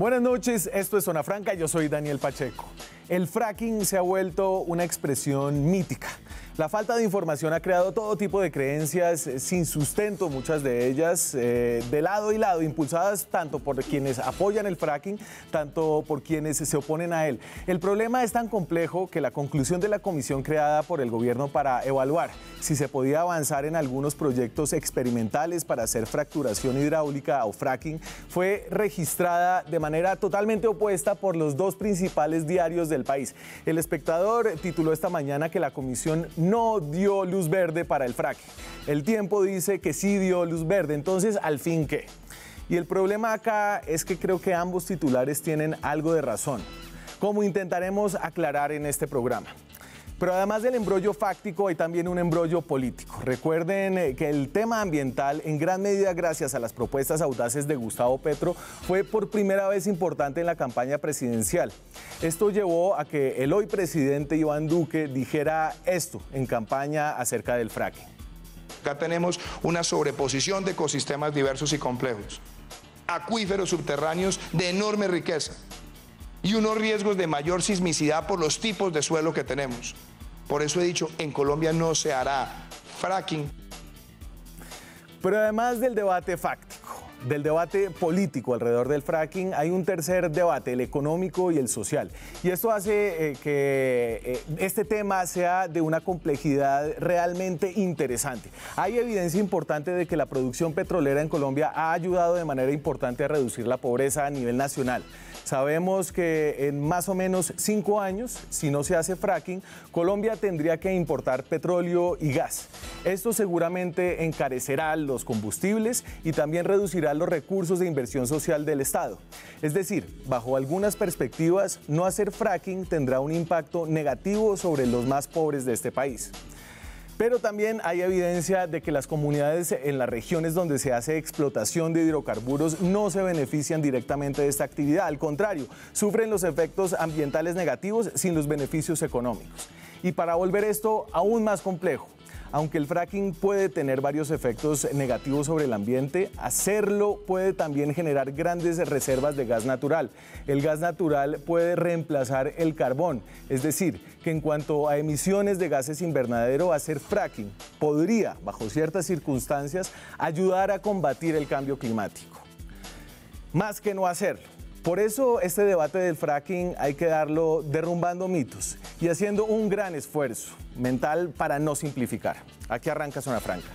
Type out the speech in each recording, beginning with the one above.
Buenas noches, esto es Zona Franca, yo soy Daniel Pacheco. El fracking se ha vuelto una expresión mítica. La falta de información ha creado todo tipo de creencias eh, sin sustento, muchas de ellas eh, de lado y lado, impulsadas tanto por quienes apoyan el fracking, tanto por quienes se oponen a él. El problema es tan complejo que la conclusión de la comisión creada por el gobierno para evaluar si se podía avanzar en algunos proyectos experimentales para hacer fracturación hidráulica o fracking fue registrada de manera totalmente opuesta por los dos principales diarios de país. El espectador tituló esta mañana que la comisión no dio luz verde para el fraque. El tiempo dice que sí dio luz verde, entonces al fin qué. Y el problema acá es que creo que ambos titulares tienen algo de razón, como intentaremos aclarar en este programa. Pero además del embrollo fáctico hay también un embrollo político. Recuerden eh, que el tema ambiental, en gran medida gracias a las propuestas audaces de Gustavo Petro, fue por primera vez importante en la campaña presidencial. Esto llevó a que el hoy presidente Iván Duque dijera esto en campaña acerca del fracking. Acá tenemos una sobreposición de ecosistemas diversos y complejos, acuíferos subterráneos de enorme riqueza y unos riesgos de mayor sismicidad por los tipos de suelo que tenemos. Por eso he dicho, en Colombia no se hará fracking. Pero además del debate fáctico, del debate político alrededor del fracking, hay un tercer debate, el económico y el social. Y esto hace eh, que eh, este tema sea de una complejidad realmente interesante. Hay evidencia importante de que la producción petrolera en Colombia ha ayudado de manera importante a reducir la pobreza a nivel nacional. Sabemos que en más o menos cinco años, si no se hace fracking, Colombia tendría que importar petróleo y gas. Esto seguramente encarecerá los combustibles y también reducirá los recursos de inversión social del Estado. Es decir, bajo algunas perspectivas, no hacer fracking tendrá un impacto negativo sobre los más pobres de este país. Pero también hay evidencia de que las comunidades en las regiones donde se hace explotación de hidrocarburos no se benefician directamente de esta actividad. Al contrario, sufren los efectos ambientales negativos sin los beneficios económicos. Y para volver esto aún más complejo, aunque el fracking puede tener varios efectos negativos sobre el ambiente, hacerlo puede también generar grandes reservas de gas natural. El gas natural puede reemplazar el carbón, es decir, que en cuanto a emisiones de gases invernadero, hacer fracking podría, bajo ciertas circunstancias, ayudar a combatir el cambio climático. Más que no hacerlo por eso este debate del fracking hay que darlo derrumbando mitos y haciendo un gran esfuerzo mental para no simplificar. Aquí arranca Zona Franca.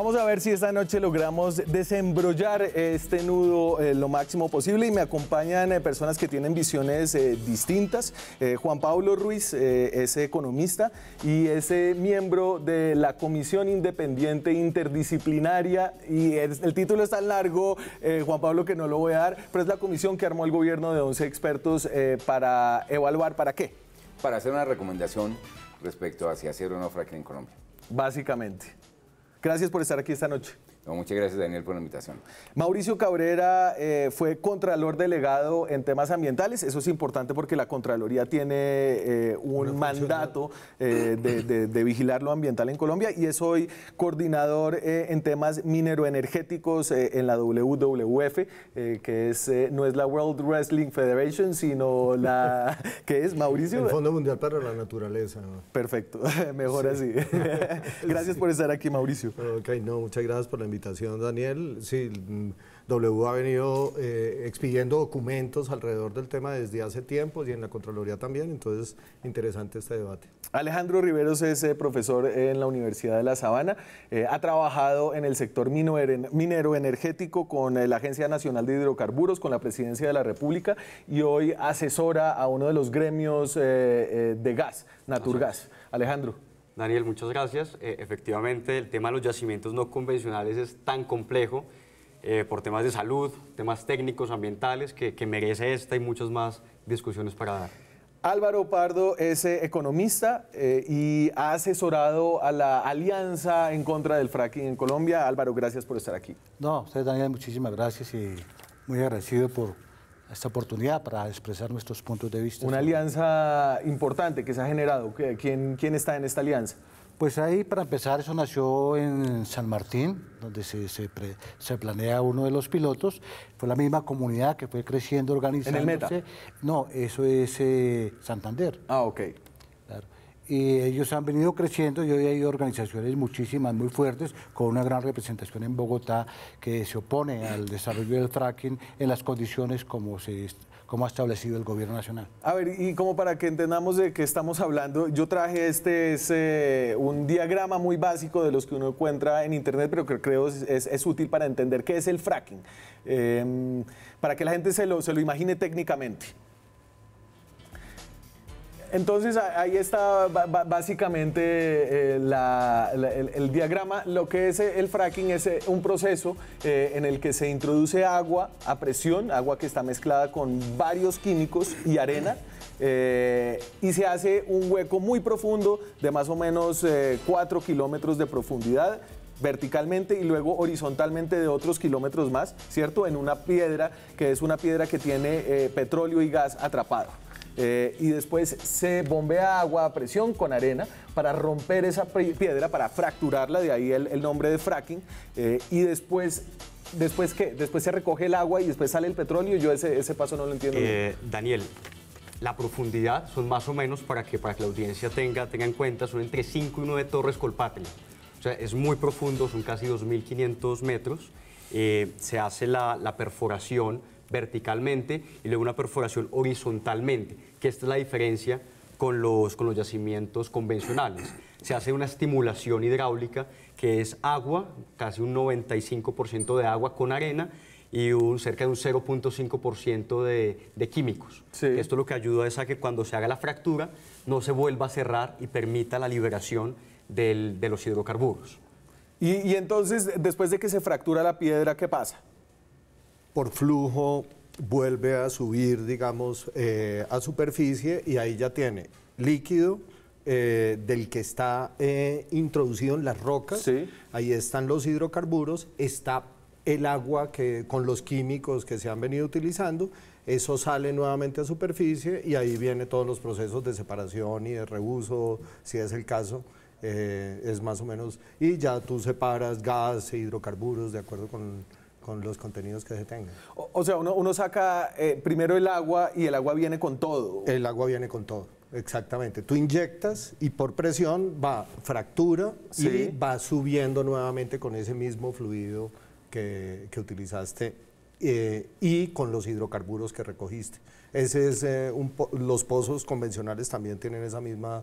Vamos a ver si esta noche logramos desembrollar este nudo eh, lo máximo posible y me acompañan eh, personas que tienen visiones eh, distintas. Juan Pablo Ruiz es economista y es miembro de la Comisión Independiente Interdisciplinaria y el título es tan largo, Juan Pablo, que no lo voy a dar, pero es la comisión que armó el gobierno de 11 expertos para evaluar, ¿para qué? Para hacer una recomendación respecto a si hacer una en Colombia. Básicamente. Gracias por estar aquí esta noche muchas gracias, Daniel, por la invitación. Mauricio Cabrera eh, fue contralor delegado en temas ambientales. Eso es importante porque la Contraloría tiene eh, un mandato eh, de, vigilar lo ambiental en Colombia y es hoy coordinador en temas mineroenergéticos en la WWF, que no es la World Wrestling Federation, sino la que es Mauricio. El Fondo Mundial para la Naturaleza. Perfecto, mejor así. gracias por estar aquí, Mauricio. Ok, no, muchas gracias por la invitación, Daniel. Sí, W ha venido eh, expidiendo documentos alrededor del tema desde hace tiempo y en la Contraloría también, entonces interesante este debate. Alejandro Riveros es eh, profesor en la Universidad de La Sabana, eh, ha trabajado en el sector minero energético con la Agencia Nacional de Hidrocarburos, con la Presidencia de la República y hoy asesora a uno de los gremios de gas, Naturgas. Alejandro. Daniel, muchas gracias. Eh, efectivamente, el tema de los yacimientos no convencionales es tan complejo eh, por temas de salud, temas técnicos, ambientales, que, merece esta y muchas más discusiones para dar. Álvaro Pardo es eh, economista y ha asesorado a la Alianza en contra del fracking en Colombia. Álvaro, gracias por estar aquí. No, usted, Daniel, muchísimas gracias y muy agradecido por esta oportunidad para expresar nuestros puntos de vista. Una alianza importante que se ha generado. ¿Quién, quién está en esta alianza? Pues ahí, para empezar, eso nació en San Martín, donde se, se, planea uno de los pilotos. Fue la misma comunidad que fue creciendo, organizándose. ¿En el Meta? No, eso es eh, Santander. Ah, ok y ellos han venido creciendo y hoy hay organizaciones muchísimas, muy fuertes, con una gran representación en Bogotá que se opone al desarrollo del fracking en las condiciones como se como ha establecido el gobierno nacional. A ver, y como para que entendamos de qué estamos hablando, yo traje este, es un diagrama muy básico de los que uno encuentra en internet, pero que creo es, es, útil para entender qué es el fracking, em, para que la gente se lo, se lo imagine técnicamente. Entonces ahí está básicamente eh, el, diagrama. Lo que es eh, el fracking es eh, un proceso en el que se introduce agua a presión, agua que está mezclada con varios químicos y arena. y se hace un hueco muy profundo de más o menos 4 kilómetros de profundidad verticalmente y luego horizontalmente de otros kilómetros más, ¿cierto? En una piedra que es una piedra que tiene petróleo y gas atrapado. Eh, y después se bombea agua a presión con arena para romper esa piedra, para fracturarla, de ahí el, nombre de fracking, eh, y después ¿Después que Después se recoge el agua y después sale el petróleo. Yo ese, ese paso no lo entiendo. Eh, Daniel, la profundidad son más o menos para que, para la audiencia tenga, tenga en cuenta, son entre 5 y 9 torres Colpatria. O sea, es muy profundo, son casi 2.500 metros. se hace la, la perforación verticalmente y luego una perforación horizontalmente, que esta es la diferencia con los, con los yacimientos convencionales. Se hace una estimulación hidráulica que es agua, casi un 95% de agua con arena y un, cerca de un 0.5% de, de, químicos. Esto lo que ayuda es a que cuando se haga la fractura no se vuelva a cerrar y permita la liberación de los hidrocarburos. Y, y entonces, después de que se fractura la piedra, ¿qué pasa? por flujo vuelve a subir, digamos, eh, a superficie y ahí ya tiene líquido eh, del que está eh, introducido en las rocas, ahí están los hidrocarburos, está el agua que, con los químicos que se han venido utilizando, eso sale nuevamente a superficie y ahí vienen todos los procesos de separación y de reuso, si es el caso. es más o menos, y ya tú separas gas e hidrocarburos de acuerdo con con los contenidos que se tengan. O, sea, uno, saca eh, primero el agua y el agua viene con todo. El agua viene con todo, exactamente. Tú inyectas y por presión va fractura y va subiendo nuevamente con ese mismo fluido que, utilizaste eh, y con los hidrocarburos que recogiste. Ese eh, los pozos convencionales también tienen esa misma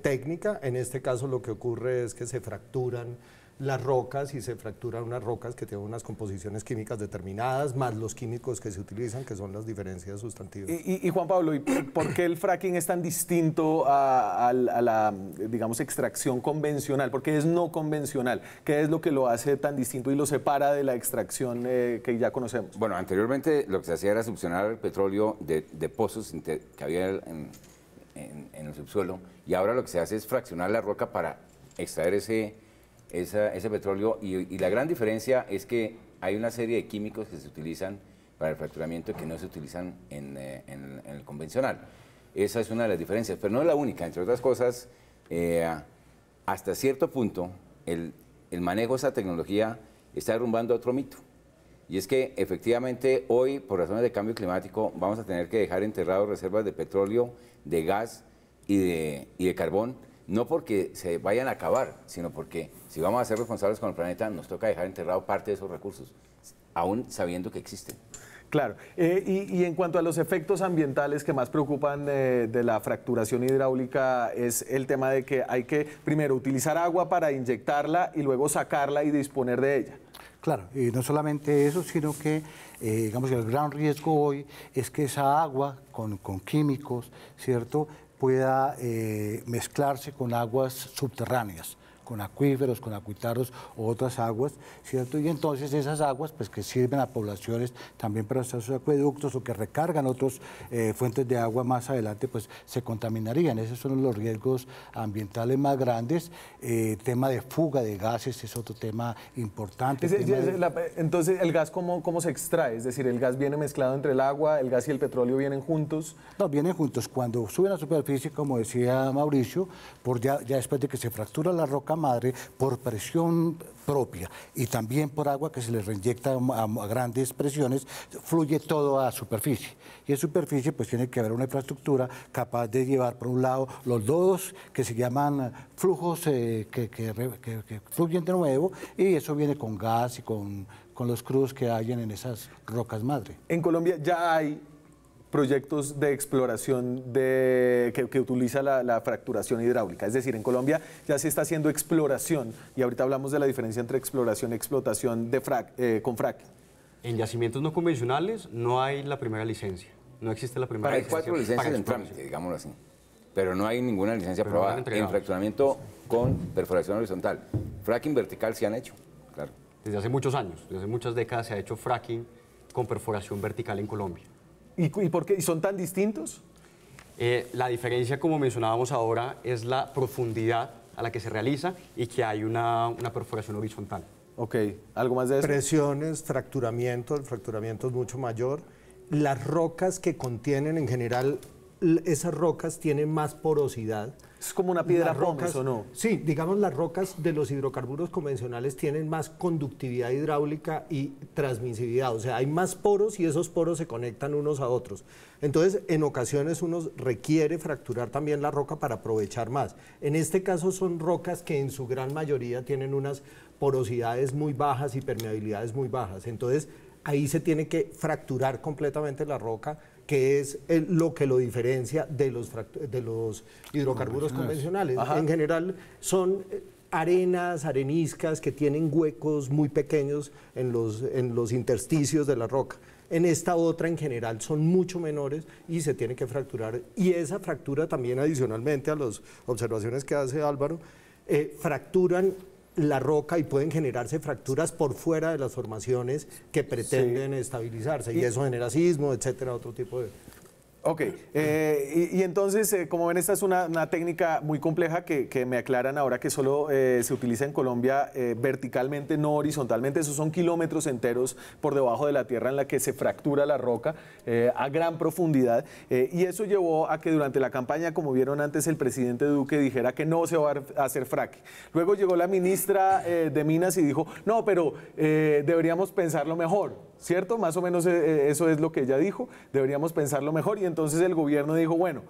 técnica. En este caso lo que ocurre es que se fracturan las rocas y se fracturan unas rocas que tienen unas composiciones químicas determinadas, más los químicos que se utilizan, que son las diferencias sustantivas. Y, Juan Pablo, ¿y por qué el fracking es tan distinto a, la, digamos, extracción convencional? ¿Por qué es no convencional? ¿Qué es lo que lo hace tan distinto y lo separa de la extracción eh, que ya conocemos? Bueno, anteriormente lo que se hacía era succionar el petróleo de, pozos que había en, en el subsuelo y ahora lo que se hace es fraccionar la roca para extraer ese ese petróleo y, la gran diferencia es que hay una serie de químicos que se utilizan para el fracturamiento que no se utilizan en, eh, el convencional. Esa es una de las diferencias, pero no es la única. Entre otras cosas, eh, hasta cierto punto, el, manejo de esa tecnología está derrumbando otro mito. Y es que efectivamente hoy, por razones de cambio climático, vamos a tener que dejar enterrados reservas de petróleo, de gas y de carbón no porque se vayan a acabar, sino porque si vamos a ser responsables con el planeta, nos toca dejar enterrado parte de esos recursos, aún sabiendo que existen. Claro, eh, y, en cuanto a los efectos ambientales que más preocupan eh, de la fracturación hidráulica es el tema de que hay que primero utilizar agua para inyectarla y luego sacarla y disponer de ella. Claro, y no solamente eso, sino que eh, digamos que el gran riesgo hoy es que esa agua con, con químicos, ¿cierto?, pueda eh, mezclarse con aguas subterráneas con acuíferos, con acuítaros o otras aguas, ¿cierto? Y entonces esas aguas, pues que sirven a poblaciones también para hacer sus acueductos o que recargan otras eh, fuentes de agua más adelante, pues se contaminarían. Esos son los riesgos ambientales más grandes. El eh, tema de fuga de gases es otro tema importante. entonces, ¿el gas cómo, cómo se extrae? Es decir, ¿el gas viene mezclado entre el agua, el gas y el petróleo vienen juntos? No, vienen juntos. Cuando suben a superficie, como decía Mauricio, por ya después de que se fractura la roca madre por presión propia y también por agua que se le reinyecta a, grandes presiones, fluye todo a superficie. Y en superficie pues tiene que haber una infraestructura capaz de llevar por un lado los dos que se llaman flujos eh, que, fluyen de nuevo y eso viene con gas y con, con los crudos que hay en esas rocas madre. En Colombia ya hay proyectos de exploración de, que, utiliza la, fracturación hidráulica. Es decir, en Colombia ya se está haciendo exploración, y ahorita hablamos de la diferencia entre exploración y explotación de frac, eh, con fracking. En yacimientos no convencionales no hay la primera licencia, no existe la primera licencia. Hay cuatro licencias digámoslo así, pero no hay ninguna licencia aprobada en fracturamiento con perforación horizontal. Fracking vertical se han hecho, claro. Desde hace muchos años, desde hace muchas décadas se ha hecho fracking con perforación vertical en Colombia. ¿Y, por qué? son tan distintos? Eh, la diferencia, como mencionábamos ahora, es la profundidad a la que se realiza y que hay una, una perforación horizontal. Ok, ¿algo más de eso? Presiones, fracturamiento, el fracturamiento es mucho mayor. Las rocas que contienen, en general, esas rocas tienen más porosidad. Es como una piedra roca, ¿o no? Sí, digamos, las rocas de los hidrocarburos convencionales tienen más conductividad hidráulica y transmisividad. O sea, hay más poros y esos poros se conectan unos a otros. Entonces, en ocasiones uno requiere fracturar también la roca para aprovechar más. En este caso son rocas que en su gran mayoría tienen unas porosidades muy bajas y permeabilidades muy bajas. Entonces, ahí se tiene que fracturar completamente la roca que es eh, lo que lo diferencia de los, de los hidrocarburos convencionales. En general son eh, arenas, areniscas que tienen huecos muy pequeños en los, en los intersticios de la roca. En esta otra en general son mucho menores y se tiene que fracturar. Y esa fractura también adicionalmente a las observaciones que hace Álvaro, eh, fracturan la roca y pueden generarse fracturas por fuera de las formaciones que pretenden estabilizarse y, y, eso genera sismo, etcétera, otro tipo de Ok, eh, y, entonces, eh, como ven, esta es una, técnica muy compleja que, me aclaran ahora que solo eh, se utiliza en Colombia verticalmente, no horizontalmente. Esos son kilómetros enteros por debajo de la tierra en la que se fractura la roca a gran profundidad. y eso llevó a que durante la campaña, como vieron antes, el presidente Duque dijera que no se va a hacer fracking. Luego llegó la ministra de Minas y dijo, no, pero deberíamos pensarlo mejor. ¿cierto? Más o menos eh, eh, eso es lo que ella dijo, deberíamos pensarlo mejor y entonces el gobierno dijo, bueno,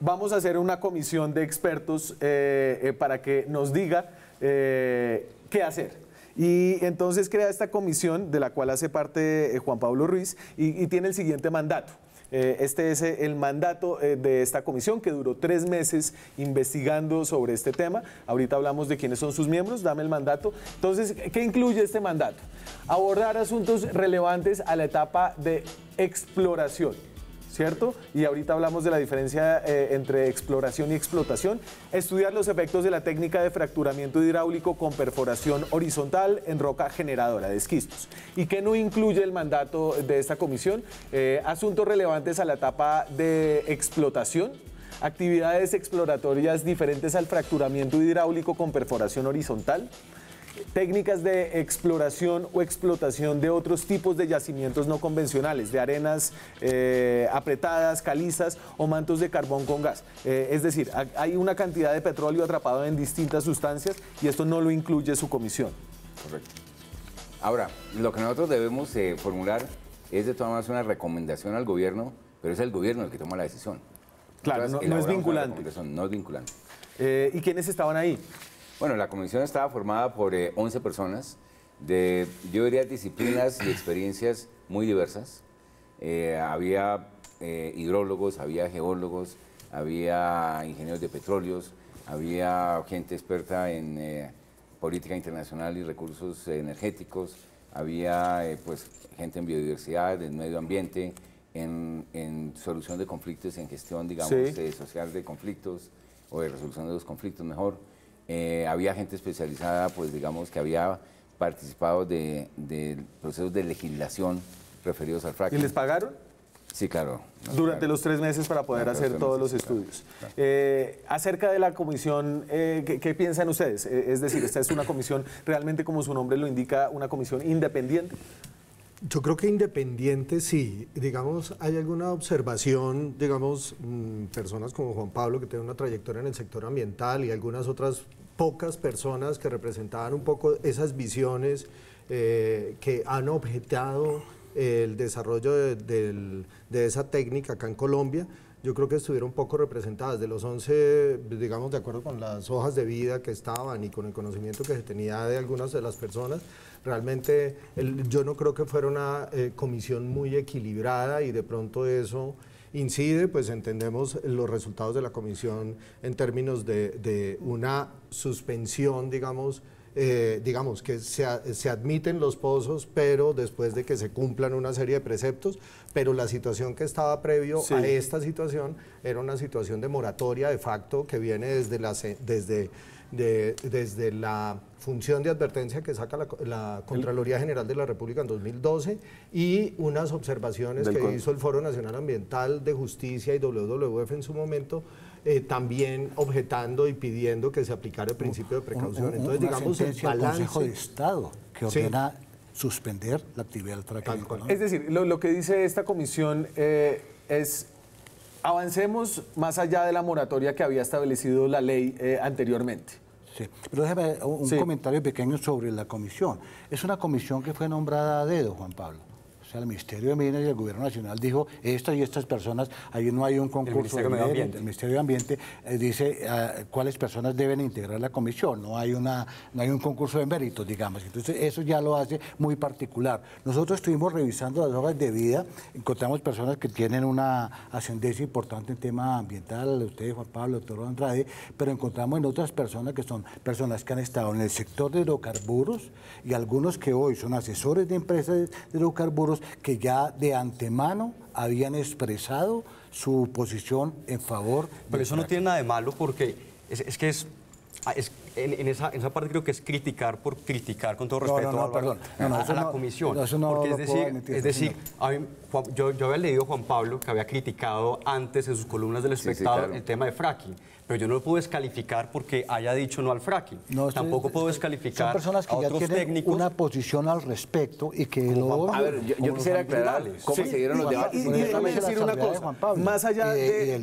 vamos a hacer una comisión de expertos eh, para que nos diga qué hacer. Y entonces crea esta comisión de la cual hace parte Juan Pablo Ruiz y tiene el siguiente mandato. Eh, este es eh, el mandato eh, de esta comisión que duró tres meses investigando sobre este tema. Ahorita hablamos de quiénes son sus miembros, dame el mandato. Entonces, ¿qué incluye este mandato? Abordar asuntos relevantes a la etapa de exploración ¿cierto? Y ahorita hablamos de la diferencia eh, entre exploración y explotación. Estudiar los efectos de la técnica de fracturamiento hidráulico con perforación horizontal en roca generadora de esquistos. ¿Y qué no incluye el mandato de esta comisión? Eh, asuntos relevantes a la etapa de explotación, actividades exploratorias diferentes al fracturamiento hidráulico con perforación horizontal, técnicas de exploración o explotación de otros tipos de yacimientos no convencionales, de arenas eh, apretadas, calizas o mantos de carbón con gas. Eh, es decir, hay una cantidad de petróleo atrapado en distintas sustancias y esto no lo incluye su comisión. Correcto. Ahora, lo que nosotros debemos eh, formular es de todas maneras una recomendación al gobierno, pero es el gobierno el que toma la decisión. Claro, no, es vinculante. No es vinculante. ¿Y quiénes estaban ahí? Bueno, la comisión estaba formada por 11 eh, personas de, yo diría, disciplinas y experiencias muy diversas. Eh, había eh, hidrólogos, había geólogos, había ingenieros de petróleos, había gente experta en política internacional y recursos energéticos, había pues, gente en biodiversidad, en medio ambiente, en, solución de conflictos, en gestión, digamos, social de conflictos, o de resolución de los conflictos mejor. Eh, había gente especializada, pues digamos, que había participado de, procesos de legislación referidos al fracking. ¿Y les pagaron? Sí, claro. Durante los tres meses para poder hacer todos los estudios. Eh, acerca de la comisión, eh, ¿qué, piensan ustedes? es decir, ¿esta es una comisión realmente, como su nombre lo indica, una comisión independiente? Yo creo que independiente sí. Digamos, hay alguna observación, digamos, mm, personas como Juan Pablo, que tiene una trayectoria en el sector ambiental y algunas otras pocas personas que representaban un poco esas visiones eh, que han objetado el desarrollo de, de, esa técnica acá en Colombia, yo creo que estuvieron poco representadas. De los 11, digamos, de acuerdo con las hojas de vida que estaban y con el conocimiento que se tenía de algunas de las personas, realmente yo no creo que fuera una eh, comisión muy equilibrada y de pronto eso incide, pues entendemos los resultados de la comisión en términos de, una suspensión, digamos, eh, digamos, que se, admiten los pozos, pero después de que se cumplan una serie de preceptos, pero la situación que estaba previo a esta situación era una situación de moratoria de facto que viene desde, la, desde desde la función de advertencia que saca la, Contraloría General de la República en 2012 y unas observaciones que hizo el Foro Nacional Ambiental de Justicia y WWF en su momento, eh, también objetando y pidiendo que se aplicara el principio de precaución. Entonces, digamos, el Consejo de Estado que ordena suspender la actividad del Es decir, lo, que dice esta comisión eh, es Avancemos más allá de la moratoria que había establecido la ley eh, anteriormente. Sí, pero déjame un comentario pequeño sobre la comisión. Es una comisión que fue nombrada a dedo, Juan Pablo sea, el Ministerio de Minas y el Gobierno Nacional dijo estas y estas personas, ahí no hay un concurso. de, mérito. el Ministerio de Ambiente eh, dice ah, cuáles personas deben integrar la comisión, no hay, una, no hay un concurso de méritos, digamos. Entonces, eso ya lo hace muy particular. Nosotros estuvimos revisando las hojas de vida, encontramos personas que tienen una ascendencia importante en tema ambiental, ustedes, Juan Pablo, doctor Andrade, pero encontramos en otras personas que son personas que han estado en el sector de hidrocarburos y algunos que hoy son asesores de empresas de hidrocarburos que ya de antemano habían expresado su posición en favor. Pero eso no tiene nada de malo porque es, que es ah, en, esa, parte creo que es criticar por criticar, con todo respeto perdón, a, la comisión. porque es decir, es decir yo, yo, había leído a Juan Pablo que había criticado antes en sus columnas del espectador el tema de fracking pero yo no lo puedo descalificar porque haya dicho no al fracking. No, Tampoco puedo descalificar son personas que ya tienen una posición al respecto y que no... a ver, yo, quisiera aclarar cómo se dieron los debates. Y, decir una cosa, más allá de,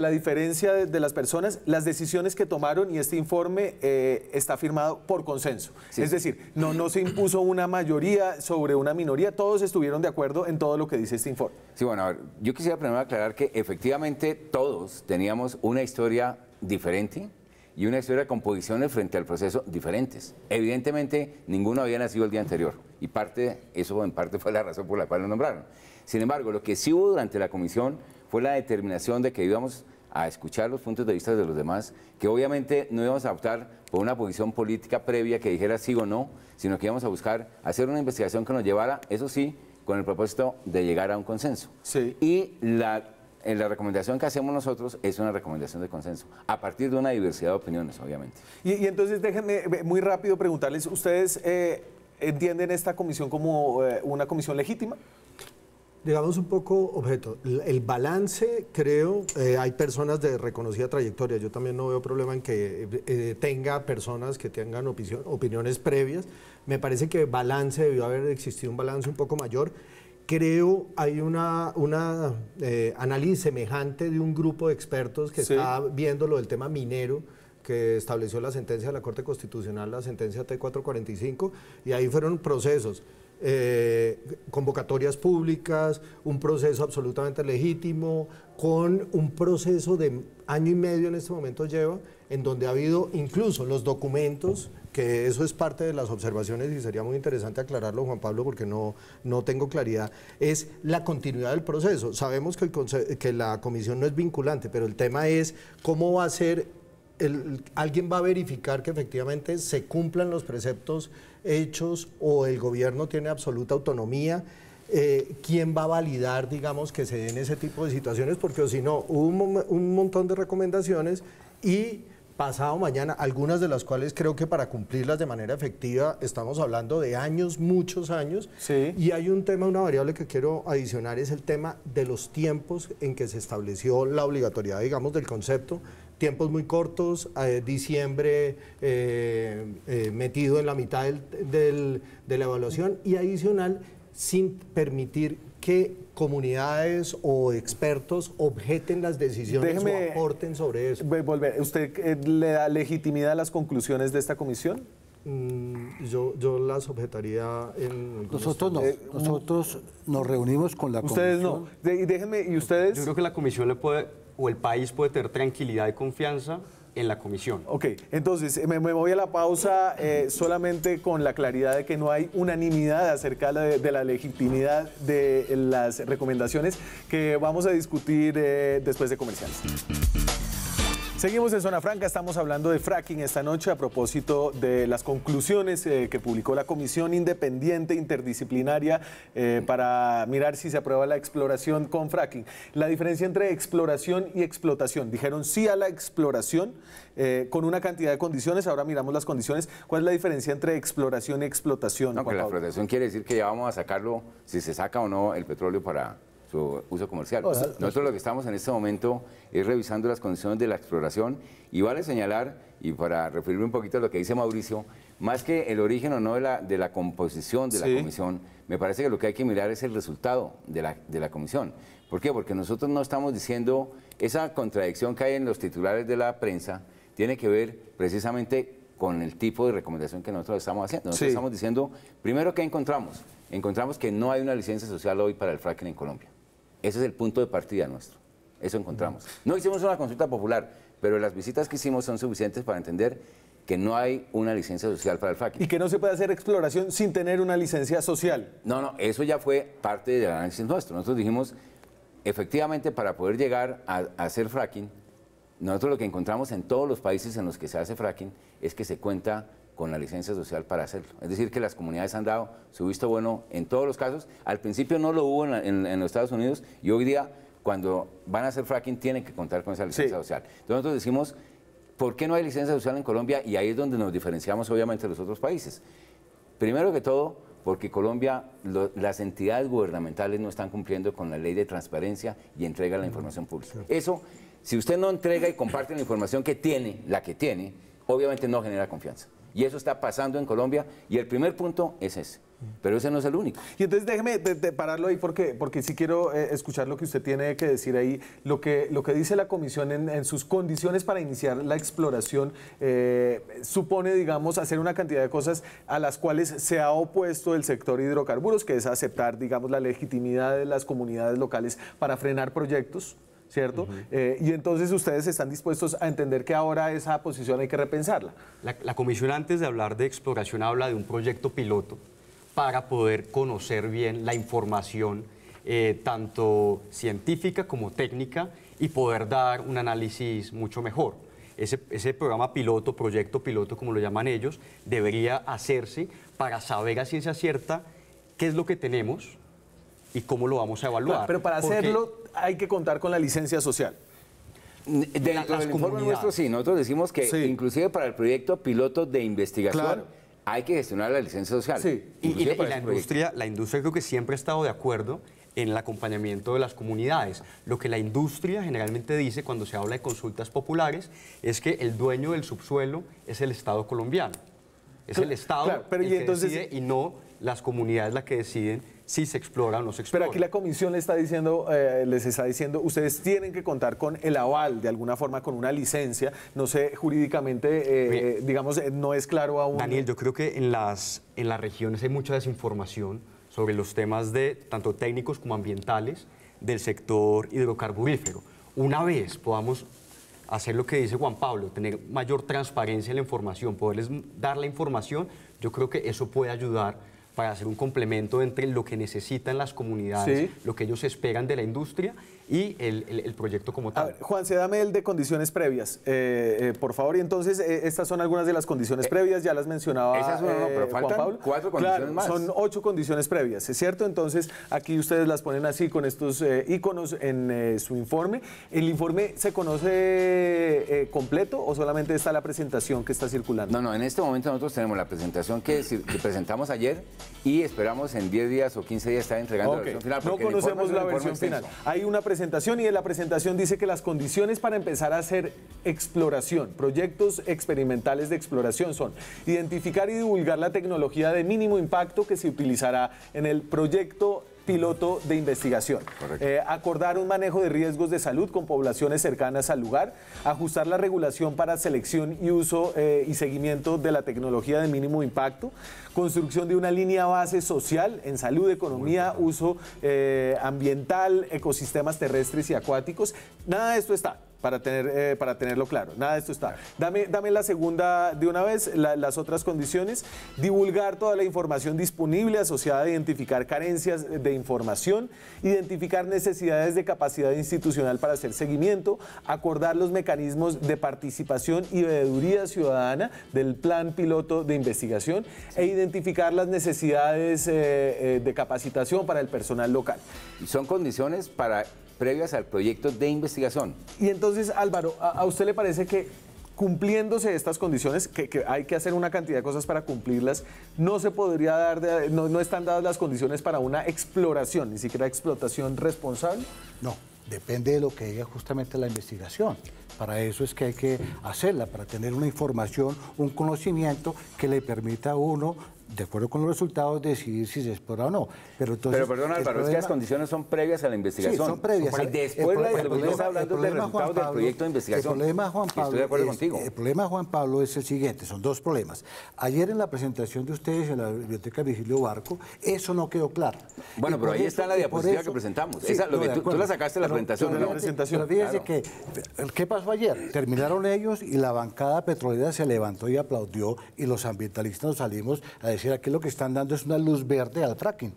la, diferencia de, las personas, las decisiones que tomaron y este informe eh, está firmado por consenso. Es decir, no, no se impuso una mayoría sobre una minoría, todos estuvieron de acuerdo en todo lo que dice este informe. Sí, bueno, a ver, yo quisiera primero aclarar que efectivamente todos teníamos una historia diferente y una historia con posiciones frente al proceso diferentes. Evidentemente, ninguno había nacido el día anterior y parte, eso en parte fue la razón por la cual lo nombraron. Sin embargo, lo que sí hubo durante la comisión fue la determinación de que íbamos a escuchar los puntos de vista de los demás, que obviamente no íbamos a optar por una posición política previa que dijera sí o no, sino que íbamos a buscar hacer una investigación que nos llevara, eso sí, con el propósito de llegar a un consenso. Sí. Y la la recomendación que hacemos nosotros es una recomendación de consenso, a partir de una diversidad de opiniones, obviamente. Y, entonces déjenme eh, muy rápido preguntarles, ¿ustedes eh, entienden esta comisión como eh, una comisión legítima? Digamos un poco objeto. El balance, creo, hay personas de reconocida trayectoria. Yo también no veo problema en que tenga personas que tengan opiniones previas. Me parece que balance debió haber existido un balance un poco mayor creo hay una, una eh, análisis semejante de un grupo de expertos que está viendo lo del tema minero que estableció la sentencia de la Corte Constitucional, la sentencia T445, y ahí fueron procesos, eh, convocatorias públicas, un proceso absolutamente legítimo, con un proceso de año y medio en este momento lleva, en donde ha habido incluso los documentos que eso es parte de las observaciones y sería muy interesante aclararlo, Juan Pablo, porque no, no tengo claridad, es la continuidad del proceso. Sabemos que, que la comisión no es vinculante, pero el tema es cómo va a ser el, alguien va a verificar que efectivamente se cumplan los preceptos hechos o el gobierno tiene absoluta autonomía. Eh, ¿Quién va a validar, digamos, que se den ese tipo de situaciones? Porque si no, hubo un, un montón de recomendaciones y pasado mañana, algunas de las cuales creo que para cumplirlas de manera efectiva estamos hablando de años, muchos años. Y hay un tema, una variable que quiero adicionar, es el tema de los tiempos en que se estableció la obligatoriedad, digamos, del concepto. Tiempos muy cortos, eh, diciembre eh, eh, metido en la mitad del, de la evaluación y adicional sin permitir que comunidades o expertos objeten las decisiones o aporten sobre eso. Volver. ¿Usted eh, le da legitimidad a las conclusiones de esta comisión? Mm, yo, yo, las objetaría en... Nosotros no, eh, nosotros nos reunimos con la comisión. Ustedes no, déjenme, ¿y ustedes? Yo creo que la comisión le puede, o el país puede tener tranquilidad y confianza en la comisión. Ok, entonces eh, me, voy a la pausa eh, solamente con la claridad de que no hay unanimidad acerca de, la legitimidad de las recomendaciones que vamos a discutir eh, después de comerciales. Seguimos en Zona Franca, estamos hablando de fracking esta noche a propósito de las conclusiones eh, que publicó la Comisión Independiente Interdisciplinaria eh, para mirar si se aprueba la exploración con fracking. La diferencia entre exploración y explotación. Dijeron sí a la exploración eh, con una cantidad de condiciones, ahora miramos las condiciones. ¿Cuál es la diferencia entre exploración y explotación? la explotación quiere decir que ya vamos a sacarlo, si se saca o no el petróleo para su uso comercial. Nosotros lo que estamos en este momento es revisando las condiciones de la exploración y vale señalar, y para referirme un poquito a lo que dice Mauricio, más que el origen o no de la, de la composición de la comisión, me parece que lo que hay que mirar es el resultado de la, de la comisión. ¿Por qué? Porque nosotros no estamos diciendo esa contradicción que hay en los titulares de la prensa, tiene que ver precisamente con el tipo de recomendación que nosotros estamos haciendo. Nosotros estamos diciendo, primero, que encontramos? Encontramos que no hay una licencia social hoy para el fracking en Colombia. Ese es el punto de partida nuestro. Eso encontramos. No hicimos una consulta popular, pero las visitas que hicimos son suficientes para entender que no hay una licencia social para el fracking. Y que no se puede hacer exploración sin tener una licencia social. No, no, eso ya fue parte del análisis nuestro. Nosotros dijimos, efectivamente, para poder llegar a, a hacer fracking, nosotros lo que encontramos en todos los países en los que se hace fracking es que se cuenta con la licencia social para hacerlo. Es decir, que las comunidades han dado su visto bueno en todos los casos. Al principio no lo hubo en, los Estados Unidos y hoy día cuando van a hacer fracking tienen que contar con esa licencia social. Entonces nosotros decimos, ¿por qué no hay licencia social en Colombia? Y ahí es donde nos diferenciamos obviamente de los otros países. Primero que todo, porque Colombia, las entidades gubernamentales no están cumpliendo con la ley de transparencia y entrega la mm. información pública. Eso, si usted no entrega y comparte la información que tiene, la que tiene, obviamente no genera confianza. Y eso está pasando en Colombia y el primer punto es ese. Pero ese no es el único. Y entonces déjeme de, pararlo ahí porque, porque sí quiero eh, escuchar lo que usted tiene que decir ahí, lo que, lo que dice la comisión en, sus condiciones para iniciar la exploración eh, supone, digamos, hacer una cantidad de cosas a las cuales se ha opuesto el sector hidrocarburos, que es aceptar, digamos, la legitimidad de las comunidades locales para frenar proyectos. ¿cierto? Eh, y entonces ustedes están dispuestos a entender que ahora esa posición hay que repensarla. La, comisión antes de hablar de exploración habla de un proyecto piloto para poder conocer bien la información, eh, tanto científica como técnica, y poder dar un análisis mucho mejor. Ese, programa piloto, proyecto piloto, como lo llaman ellos, debería hacerse para saber a ciencia cierta qué es lo que tenemos y cómo lo vamos a evaluar. pero para hacerlo hay que contar con la licencia social. de las comunidades, sí, nosotros decimos que inclusive para el proyecto piloto de investigación hay que gestionar la licencia social. Y, la, industria, la industria creo que siempre ha estado de acuerdo en el acompañamiento de las comunidades. Lo que la industria generalmente dice cuando se habla de consultas populares es que el dueño del subsuelo es el Estado colombiano. Es el Estado que decide y no las comunidades las que deciden si se exploran los no se Pero aquí la comisión está diciendo, eh, les está diciendo, ustedes tienen que contar con el aval, de alguna forma, con una licencia. No sé, jurídicamente, eh, eh, digamos, no es claro aún. Daniel, yo creo que en las, en las regiones hay mucha desinformación sobre los temas de tanto técnicos como ambientales del sector hidrocarburífero. Una vez podamos hacer lo que dice Juan Pablo, tener mayor transparencia en la información, poderles dar la información, yo creo que eso puede ayudar para hacer un complemento entre lo que necesitan las comunidades, lo que ellos esperan de la industria y el, el, proyecto como tal. A ver, Juan, se dame el de condiciones previas, eh, eh, por favor. Y entonces, eh, estas son algunas de las condiciones previas, ya las mencionaba esas son, no, pero Juan Pablo. condiciones más. Son ocho condiciones previas, ¿es cierto? Entonces, aquí ustedes las ponen así con estos iconos en su informe. ¿El informe se conoce completo o solamente está la presentación que está circulando? No, no, en este momento nosotros tenemos la presentación que, presentamos ayer y esperamos en 10 días o 15 días estar entregando la versión final. No conocemos la versión final. Hay una presentación y en la presentación dice que las condiciones para empezar a hacer exploración, proyectos experimentales de exploración son identificar y divulgar la tecnología de mínimo impacto que se utilizará en el proyecto piloto de investigación. Eh, acordar un manejo de riesgos de salud con poblaciones cercanas al lugar, ajustar la regulación para selección y uso eh, y seguimiento de la tecnología de mínimo impacto, construcción de una línea base social en salud, economía, uso eh, ambiental, ecosistemas terrestres y acuáticos. Nada de esto está para, tener, eh, para tenerlo claro. Nada de esto está. Dame, dame la segunda de una vez, las otras condiciones. Divulgar toda la información disponible asociada a identificar carencias de información, identificar necesidades de capacidad institucional para hacer seguimiento, acordar los mecanismos de participación y veeduría ciudadana del plan piloto de investigación e identificar las necesidades eh, eh, de capacitación para el personal local. Y son condiciones para previas al proyecto de investigación. Y entonces, Álvaro, a, usted le parece que cumpliéndose estas condiciones, que, hay que hacer una cantidad de cosas para cumplirlas, no se podría dar, no, no, están dadas las condiciones para una exploración, ni siquiera explotación responsable? No, depende de lo que diga justamente la investigación. Para eso es que hay que hacerla, para tener una información, un conocimiento que le permita a uno de acuerdo con los resultados, decidir si se explora o no. Pero, pero perdón, Álvaro, es que las condiciones son previas a la investigación. Sí, son previas. después el, hablando de resultados del proyecto de investigación. El problema, Juan Pablo, estoy de acuerdo contigo. El problema, Juan Pablo, es el siguiente, son dos problemas. Ayer en la presentación de ustedes en la Biblioteca Vigilio Barco, eso no quedó claro. Bueno, pero ahí está la diapositiva que presentamos. tú, la sacaste de la presentación. la presentación. Pero que, ¿qué pasó ayer? Terminaron ellos y la bancada petrolera se levantó y aplaudió y los ambientalistas nos salimos a decir, que lo que están dando es una luz verde al fracking.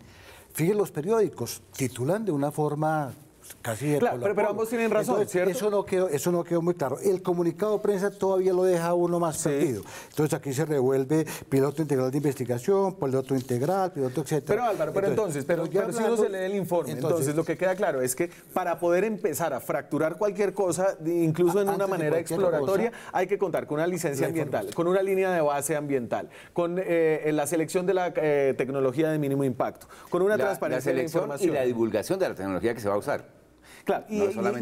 Fíjense, los periódicos titulan de una forma casi claro, pero, ambos tienen razón, Eso no, quedó, eso no quedó muy claro. El comunicado de prensa todavía lo deja uno más sí. Entonces aquí se revuelve piloto integral de investigación, piloto integral, piloto, etcétera. Pero Álvaro, pero entonces, pero, si no se lee el informe, entonces, lo que queda claro es que para poder empezar a fracturar cualquier cosa, incluso en una manera exploratoria, hay que contar con una licencia ambiental, con una línea de base ambiental, con eh, la selección de la eh, tecnología de mínimo impacto, con una transparencia Y la divulgación de la tecnología que se va a usar y,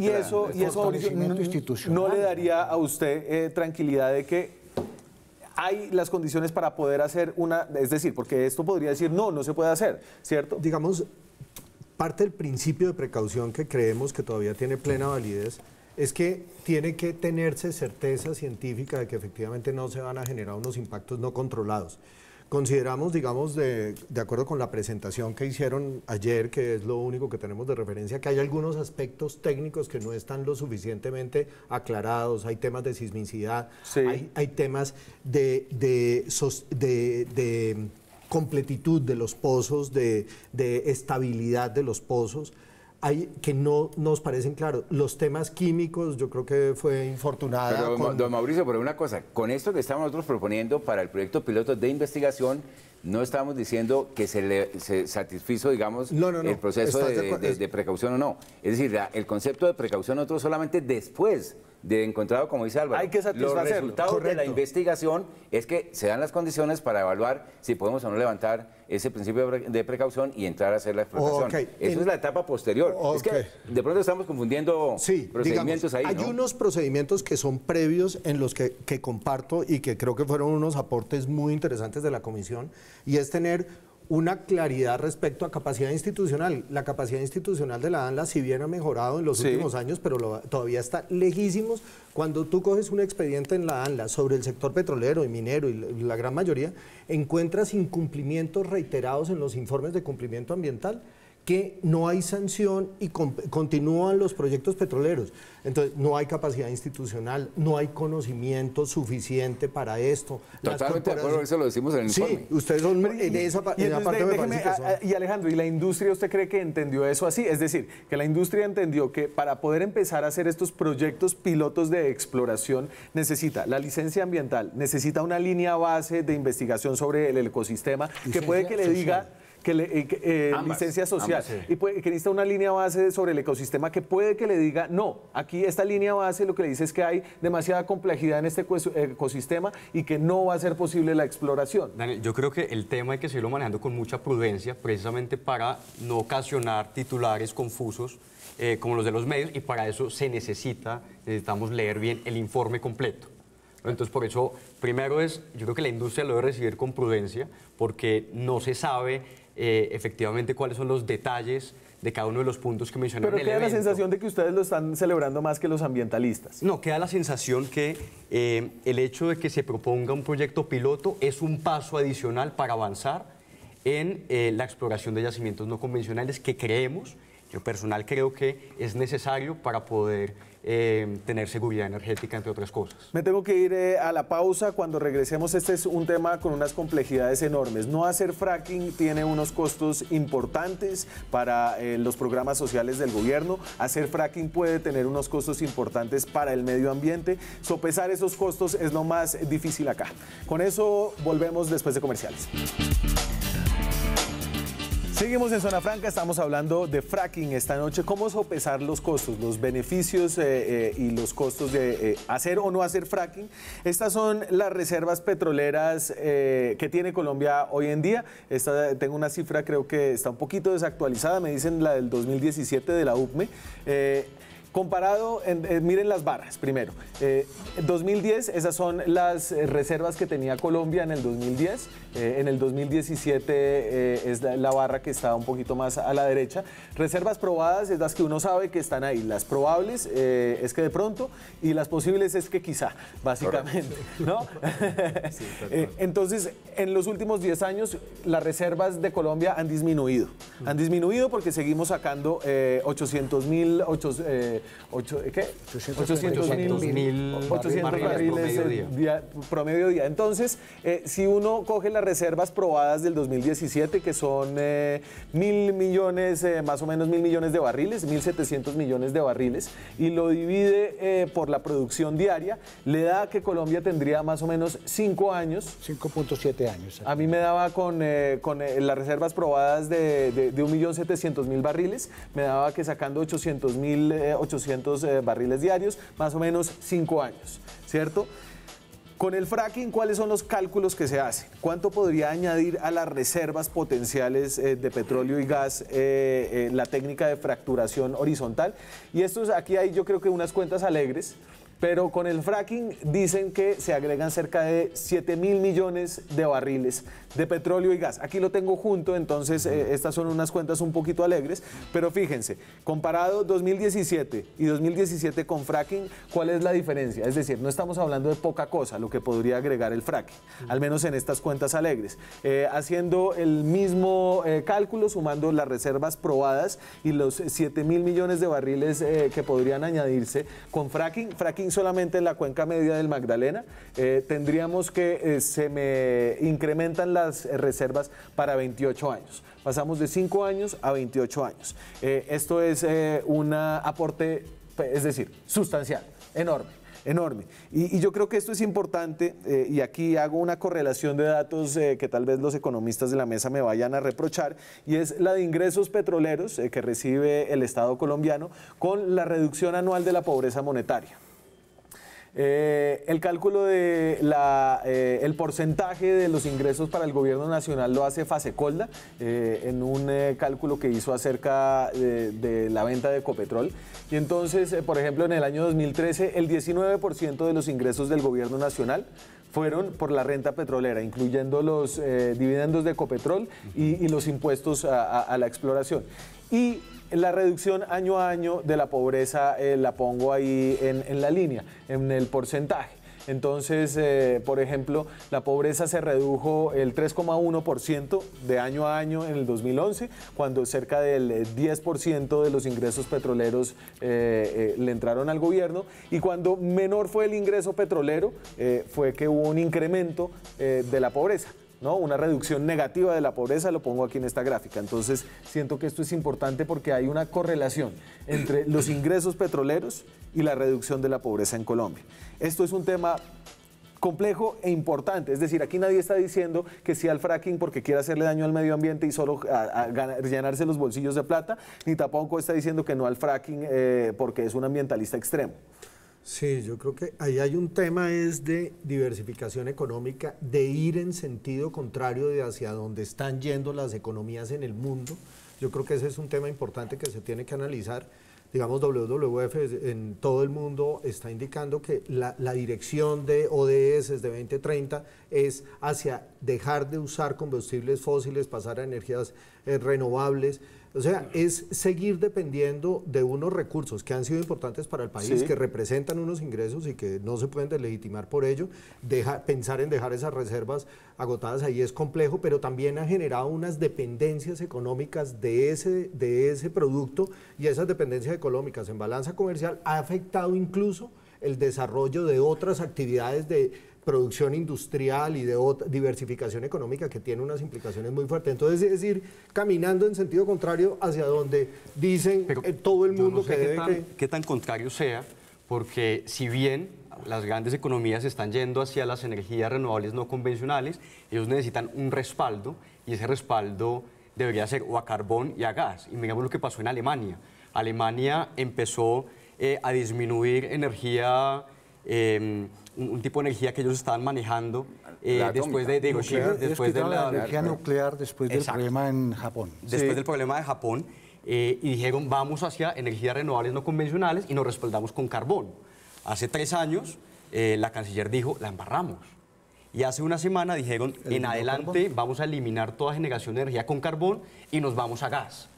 eso, este mm, no le daría a usted eh, tranquilidad de que hay las condiciones para poder hacer una, es decir, porque esto podría decir, no, no se puede hacer, ¿cierto? Digamos, parte del principio de precaución que creemos que todavía tiene plena validez es que tiene que tenerse certeza científica de que efectivamente no se van a generar unos impactos no controlados. Consideramos, digamos, de, de, acuerdo con la presentación que hicieron ayer, que es lo único que tenemos de referencia, que hay algunos aspectos técnicos que no están lo suficientemente aclarados. Hay temas de sismicidad, hay, hay, temas de, de, completitud de los pozos, de, estabilidad de los pozos hay, que no nos parecen claros. Los temas químicos, yo creo que fue infortunada. Pero, don Mauricio, pero una cosa, con esto que estamos nosotros proponiendo para el proyecto piloto de investigación, no estamos diciendo que se, le, satisfizo, digamos, el proceso de, de, precaución o no. Es decir, el concepto de precaución nosotros solamente después de encontrado, como dice Álvaro. Hay que Los resultados de la investigación es que se dan las condiciones para evaluar si podemos o no levantar ese principio de precaución y entrar a hacer la explotación. Eso es la etapa posterior. de pronto estamos confundiendo procedimientos ahí. Hay unos procedimientos que son previos en los que, que comparto y que creo que fueron unos aportes muy interesantes de la comisión y es tener una claridad respecto a capacidad institucional. La capacidad institucional de la ANLA, si bien ha mejorado en los últimos años, pero todavía está lejísimos. Cuando tú coges un expediente en la ANLA sobre el sector petrolero y minero, y la gran mayoría, encuentras incumplimientos reiterados en los informes de cumplimiento ambiental que no hay sanción y continúan los proyectos petroleros. Entonces, no hay capacidad institucional, no hay conocimiento suficiente para esto. Totalmente de acuerdo, eso lo decimos en el informe. Sí, ustedes son en esa, y, parte Y Alejandro, ¿y la industria usted cree que entendió eso así? Es decir, que la industria entendió que para poder empezar a hacer estos proyectos pilotos de exploración necesita la licencia ambiental, necesita una línea base de investigación sobre el ecosistema, que puede que le diga que le, eh, eh, licencia social, y que necesita una línea base sobre el ecosistema que puede que le diga, no, aquí esta línea base lo que le dice es que hay demasiada complejidad en este ecosistema y que no va a ser posible la exploración. Daniel, yo creo que el tema hay que seguirlo manejando con mucha prudencia, precisamente para no ocasionar titulares confusos eh, como los de los medios, y para eso se necesita, necesitamos leer bien el informe completo. Entonces, por eso, primero es, yo creo que la industria lo debe recibir con prudencia, porque no se sabe eh, efectivamente cuáles son los detalles de cada uno de los puntos que mencionaron. Pero queda la sensación de que ustedes lo están celebrando más que los ambientalistas. No, queda la sensación que eh, el hecho de que se proponga un proyecto piloto es un paso adicional para avanzar en eh, la exploración de yacimientos no convencionales que creemos, yo personal creo que es necesario para poder Em, tener seguridad energética, entre otras cosas. Me tengo que ir eh, a la pausa. Cuando regresemos, este es un tema con unas complejidades enormes. No hacer fracking tiene unos costos importantes para eh, los programas sociales del gobierno. Hacer fracking puede tener unos costos importantes para el medio ambiente. Sopesar esos costos es lo más difícil acá. Con eso volvemos después de comerciales. Seguimos en Zona Franca, estamos hablando de fracking esta noche. ¿Cómo sopesar los costos, los beneficios eh, eh, y los costos de eh, hacer o no hacer fracking? Estas son las reservas petroleras que tiene Colombia hoy en día. tengo una cifra, creo que está un poquito desactualizada, me dicen la del 2017 de la UPME. Comparado, miren las barras primero. 2010, esas son las reservas que tenía Colombia en el 2010. Eh, en el 2017 eh, es la, barra que está un poquito más a la derecha. Reservas probadas es las que uno sabe que están ahí. Las probables eh, es que de pronto y las posibles es que quizá, básicamente. entonces, en los últimos 10 años las reservas de Colombia han disminuido. Mm. Han disminuido porque seguimos sacando 800 mil... 8, ¿Qué? 800 mil... promedio día. Entonces, si uno coge la reservas probadas del 2017, que son eh, mil millones, eh, más o menos mil millones de barriles, 1.700 millones de barriles, y lo divide eh, por la producción diaria, le da que Colombia tendría más o menos cinco años. 5.7 años. A mí me daba con, las reservas probadas de, de, 1.700.000 barriles, me daba que sacando mil 800, barriles diarios, más o menos cinco años, ¿cierto? Con el fracking, ¿cuáles son los cálculos que se hacen? ¿Cuánto podría añadir a las reservas potenciales eh, de petróleo y gas eh, eh, la técnica de fracturación horizontal? Y esto aquí hay yo creo que unas cuentas alegres, pero con el fracking dicen que se agregan cerca de 7 mil millones de barriles de petróleo y gas. Aquí lo tengo junto, entonces eh, estas son unas cuentas un poquito alegres, pero fíjense, comparado 2017 y 2017 con fracking, ¿cuál es la diferencia? Es decir, no estamos hablando de poca cosa, lo que podría agregar el fracking, al menos en estas cuentas alegres. Eh, haciendo el mismo eh, cálculo, sumando las reservas probadas y los 7 mil millones de barriles que podrían añadirse con fracking, fracking solamente en la cuenca media del Magdalena, tendríamos que se me incrementan las eh, reservas para 28 años. Pasamos de 5 años a 28 años. Eh, esto es eh, un aporte, pues, es decir, sustancial, enorme enorme. Y, yo creo que esto es importante, y aquí hago una correlación de datos que tal vez los economistas de la mesa me vayan a reprochar, y es la de ingresos petroleros que recibe el Estado colombiano con la reducción anual de la pobreza monetaria. Eh, el cálculo de eh, porcentaje de los ingresos para el gobierno nacional lo hace Fasecolda eh, en un cálculo que hizo acerca de, la venta de Ecopetrol. Y entonces, por ejemplo, en el año 2013, el 19% de los ingresos del gobierno nacional fueron por la renta petrolera, incluyendo los dividendos de Ecopetrol y, los impuestos a, a la exploración. Y la reducción año a año de la pobreza eh, la pongo ahí en, la línea, en el porcentaje. Entonces, eh, por ejemplo, la pobreza se redujo el 3,1% de año a año en el 2011, cuando cerca del 10% eh, de los ingresos petroleros le entraron al gobierno. Y cuando menor fue el ingreso petrolero, fue que hubo un incremento de la pobreza. Una reducción negativa de la pobreza, lo pongo aquí en esta gráfica. Entonces, siento que esto es importante porque hay una correlación entre los ingresos petroleros y la reducción de la pobreza en Colombia. Esto es un tema complejo e importante. Es decir, aquí nadie está diciendo que sí al fracking porque quiere hacerle daño al medio ambiente y solo llenarse los bolsillos de plata, ni tampoco está diciendo que no al fracking eh, porque es un ambientalista extremo. Sí, yo creo que ahí hay un tema es de diversificación económica, de ir en sentido contrario de hacia donde están yendo las economías en el mundo. Yo creo que ese es un tema importante que se tiene que analizar. Digamos, WWF en todo el mundo está indicando que la, la dirección de ODS de 2030 es hacia dejar de usar combustibles fósiles, pasar a energías eh, renovables. O sea, es seguir dependiendo de unos recursos que han sido importantes para el país, que representan unos ingresos y que no se pueden delegitimar por ello. pensar en dejar esas reservas agotadas ahí es complejo, pero también ha generado unas dependencias económicas de ese, de ese producto y esas dependencias económicas en balanza comercial ha afectado incluso el desarrollo de otras actividades de, producción industrial y de diversificación económica que tiene unas implicaciones muy fuertes. Entonces, es decir, caminando en sentido contrario hacia donde dicen eh, todo el mundo que debe tan, que... qué tan contrario sea, porque si bien las grandes economías están yendo hacia las energías renovables no convencionales, ellos necesitan un respaldo y ese respaldo debería ser o a carbón y a gas. Y miramos lo que pasó en Alemania. Alemania empezó eh, a disminuir energía em, un tipo de energía que ellos estaban manejando eh, después de, después de la, energía nuclear, después del problema en Japón. Después del problema de Japón, eh, y dijeron, vamos hacia energías renovables no convencionales y nos respaldamos con carbón. Hace tres años, eh, la canciller dijo, la embarramos. Y hace una semana dijeron, en adelante vamos a eliminar toda generación de energía con carbón y nos vamos a gas